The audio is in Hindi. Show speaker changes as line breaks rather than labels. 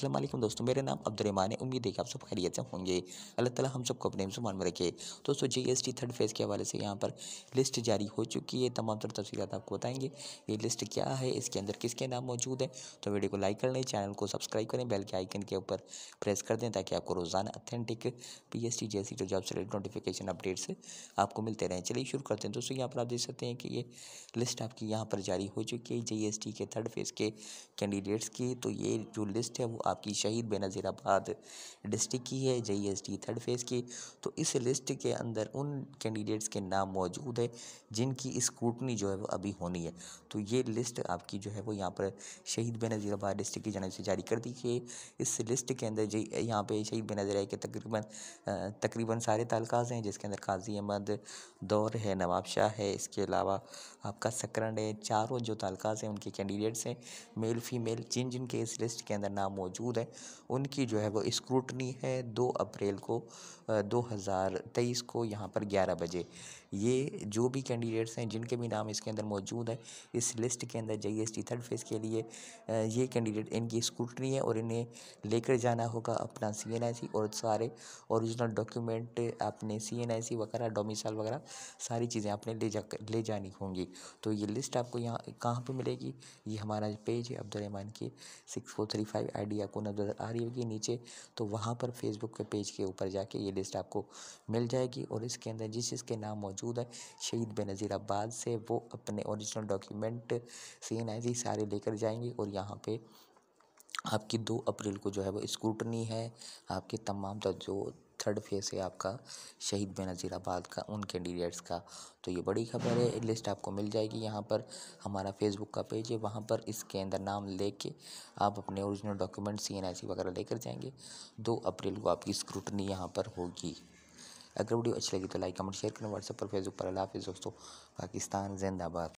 असलम दोस्तों मेरा नाम अब्दुलरमान है उम्मीद है कि आप सब खैरियत से होंगे अल्लाह ताला हम सबको अपने सुमान में रखे दोस्तों G S T third phase के हवाले से यहाँ पर लिस्ट जारी हो चुकी है तमाम तर तफ़ी आपको बताएंगे ये लिस्ट क्या है इसके अंदर किसके नाम मौजूद है तो वीडियो को लाइक कर लें चैनल को सब्सक्राइब करें बेल के आइकन के ऊपर प्रेस कर दें ताकि आपको रोज़ाना अथेंटिक पी एस टी जैसी जो जॉब से रिलेटेड नोटिफिकेशन अपडेट्स आपको मिलते रहें चलिए शुरू करते हैं दोस्तों यहाँ पर आप देख सकते हैं कि ये लिस्ट आपकी यहाँ पर जारी हो चुकी है जी एस टी के थर्ड फेज़ के कैंडिडेट्स की तो ये जो लिस्ट है वो आपकी शहीद आबाद डिस्ट्रिक की है J S T third phase की तो इस लिस्ट के अंदर उन कैंडिडेट्स के नाम मौजूद है जिनकी स्क्रूटनी जो है वो अभी होनी है तो ये लिस्ट आपकी जो है वो यहाँ पर शहीद आबाद डिस्ट्रिक की जानब से जारी कर दी गई इस लिस्ट के अंदर जे यहाँ पर शहीद बेनज़ीरा के तकरीबन तकरीबन सारे तलकाज़ हैं जिसके अंदर काजी अहमद दौर है नवाब शाह है इसके अलावा आपका सकरण है चारों जो तलकाज़ हैं उनके कैंडिडेट्स हैं मेल फीमेल जिन जिनके इस लिस्ट के अंदर नाम मौजूद मौजूद हैं उनकी जो है वो स्क्रूटनी है दो अप्रैल को दो हज़ार तेईस को यहाँ पर ग्यारह बजे ये जो भी कैंडिडेट्स हैं जिनके भी नाम इसके अंदर मौजूद हैं इस लिस्ट के अंदर जाइए एस थर्ड फेज़ के लिए ये कैंडिडेट इनकी स्क्रूटनी है और इन्हें लेकर जाना होगा अपना सी एन आई सी और सारे औरिजिनल डॉक्यूमेंट आपने सी एन आई सी वगैरह डोमिसाइल वगैरह सारी चीज़ें आपने ले जा ले जानी होंगी तो ये लिस्ट आपको यहाँ कहाँ पर मिलेगी ये हमारा पेज है अब्दुलरहमान की six four three five I D आपको नज़र आ रही होगी नीचे तो वहाँ पर फेसबुक के पेज के ऊपर जाके ये लिस्ट आपको मिल जाएगी और इसके अंदर जिस जिसके नाम मौजूद है शहीद बेनज़ीर आबाद से वो अपने original document C N I सारे लेकर जाएंगे और यहाँ पर आपकी दो अप्रैल को जो है वो स्क्रूटनी है आपके तमाम जो थर्ड फेज़ है आपका शहीद बेनज़ीर आबाद का उन कैंडिडेट्स का तो ये बड़ी खबर है लिस्ट आपको मिल जाएगी यहाँ पर हमारा फेसबुक का पेज है वहाँ पर इसके अंदर नाम लेके आप अपने ओरिजिनल डॉक्यूमेंट सी वगैरह लेकर जाएंगे दो अप्रैल को आपकी स्क्रूटनी यहाँ पर होगी अगर वीडियो अच्छी लगी तो लाइक कमेंट शेयर करें व्हाट्सएप पर फेसबुक पर अला हाफिज़ दोस्तों पाकिस्तान जिंदाबाद